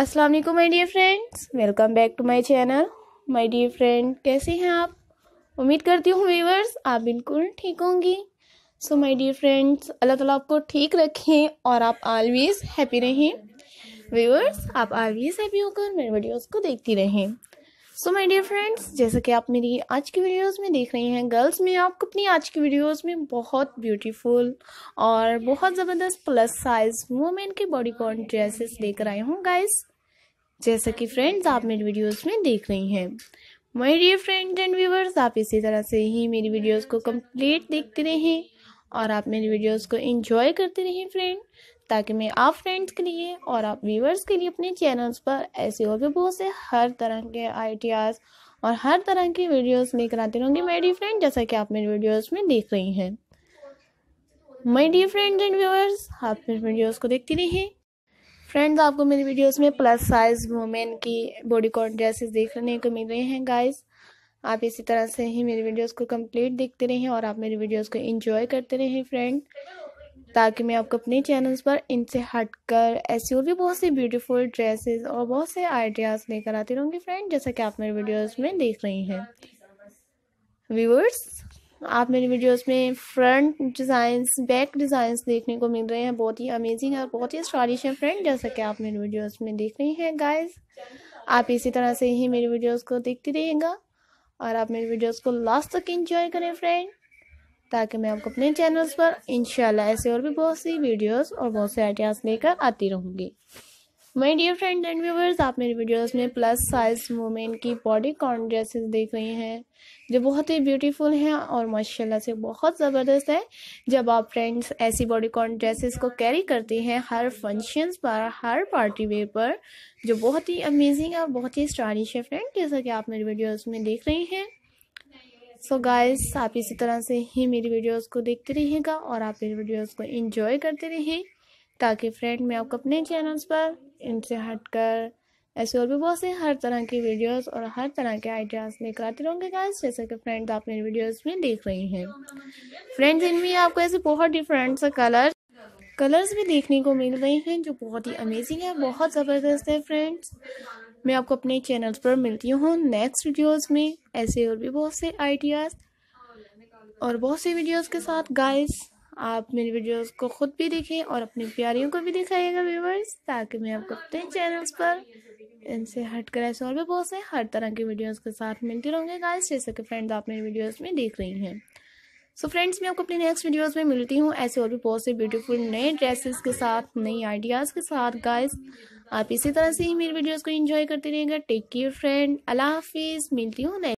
अस्सलाम वालेकुम my dear friends welcome back to my channel my dear friend कैसे हैं आप उम्मीद करती हूँ व्यूवर्स आप बिल्कुल ठीक होंगी सो माय डियर फ्रेंड्स अल्लाह ताला आपको ठीक रखें और आप ऑलवेज हैप्पी रहें व्यूवर्स आप ऑलवेज हैप्पी होकर मेरे वीडियोस को देखती रहें सो माय डियर फ्रेंड्स जैसा कि आप मेरी आज की वीडियोस में देख रहे हैं गर्ल्स में आपको अपनी आज की वीडियोस में बहुत ब्यूटीफुल और बहुत ज़बरदस्त प्लस साइज वुमेन के बॉडी कॉन ड्रेसेस लेकर आई हूँ गाइस जैसा कि फ्रेंड्स आप मेरी वीडियोस में देख रही हैं my dear friends and viewers आप इसी तरह से ही मेरी वीडियोज़ को कम्प्लीट देखते रहें और आप मेरी वीडियोज़ को इंजॉय करते रहें फ्रेंड ताकि मैं आप फ्रेंड्स के लिए और आप व्यूवर्स के लिए अपने चैनल्स पर ऐसे और भी बहुत से हर तरह के आइडियाज़ और हर तरह की वीडियोस लेकर आती रहूँगी मेरी डी फ्रेंड जैसा कि आप मेरे वीडियोस में देख रही हैं मेरी डी फ्रेंड एंड व्यूअर्स आप मेरे वीडियोस को देखती रहें फ्रेंड्स आपको मेरी वीडियोस में प्लस साइज वुमेन की बॉडी कॉन ड्रेसेस देखने को मिल रहे हैं गाइस आप इसी तरह से ही मेरी वीडियोज़ को कम्प्लीट देखते रहें और आप मेरी वीडियोज़ को इंजॉय करते रहें फ्रेंड ताकि मैं आपको अपने चैनल्स पर इनसे हटकर ऐसी और भी बहुत सी ब्यूटीफुल ड्रेसेस और बहुत से आइडियाज़ लेकर आती रहूँगी फ्रेंड जैसा कि आप मेरे वीडियोस में देख रही हैं व्यूवर्स आप मेरी वीडियोस में फ्रंट डिज़ाइंस बैक डिज़ाइंस देखने को मिल रहे हैं बहुत ही अमेजिंग और बहुत ही स्टाइलिश है फ्रेंड जैसा कि आप मेरी वीडियोज में देख रही हैं गाइज आप इसी तरह से ही मेरी वीडियोज को देखती रहिएगा और आप मेरी वीडियोज को लास्ट तक इंजॉय करें फ्रेंड ताकि मैं आपको अपने चैनल्स पर इनशाला ऐसे और भी बहुत सी वीडियोस और बहुत से आइडियाज़ लेकर आती रहूँगी my dear friend and viewers आप मेरी वीडियोस में प्लस साइज वूमेन की बॉडी कॉन ड्रेसेस देख रही हैं जो बहुत ही ब्यूटीफुल हैं और माशाल्लाह से बहुत ज़बरदस्त है जब आप फ्रेंड्स ऐसी बॉडी कॉन ड्रेसेस को कैरी करती हैं हर फंक्शंस पर हर पार्टी वेयर पर जो बहुत ही अमेजिंग और बहुत ही स्टाइलिश है फ्रेंड जैसा कि आप मेरी वीडियोज़ में देख रही हैं सो so गाइस आप इसी तरह से ही मेरी वीडियोस को देखते रहिएगा और आप मेरी वीडियोस को एंजॉय करते रहिए ताकि फ्रेंड मैं आपको अपने चैनल्स पर इनसे हटकर ऐसे और भी बहुत से हर तरह की वीडियोस और हर तरह के आइडियाज़ लेकर आते रहूँगे गाइस जैसे कि फ्रेंड्स आप मेरी वीडियोस में देख रही हैं फ्रेंड्स इनमें आपको ऐसे बहुत डिफरेंट से कलर कलर्स भी देखने को मिल रहे हैं जो बहुत ही अमेजिंग है बहुत ज़बरदस्त है फ्रेंड्स मैं आपको अपने चैनल पर मिलती हूँ नेक्स्ट वीडियोस में ऐसे और भी बहुत से आइडियाज़ और बहुत से वीडियोस के साथ गाइस आप मेरी वीडियोस को खुद भी देखें और अपनी प्यारियों को भी दिखाइएगा व्यूवर्स ताकि मैं आपको अपने चैनल्स पर इनसे हटकर ऐसे और भी बहुत से हर तरह के वीडियोस के साथ मिलते रहूँगी गाइस जैसे कि फ्रेंड्स आप मेरी वीडियोस में देख रही हैं सो so फ्रेंड्स मैं आपको अपने नेक्स्ट वीडियोज में मिलती हूँ ऐसे और भी बहुत से ब्यूटीफुल नए ड्रेसेस के साथ नई आइडियाज़ के साथ गाइस आप इसी तरह से ही मेरी वीडियोस को एंजॉय करते रहेगा टेक केयर फ्रेंड अल्लाह हाफिज मिलती हूँ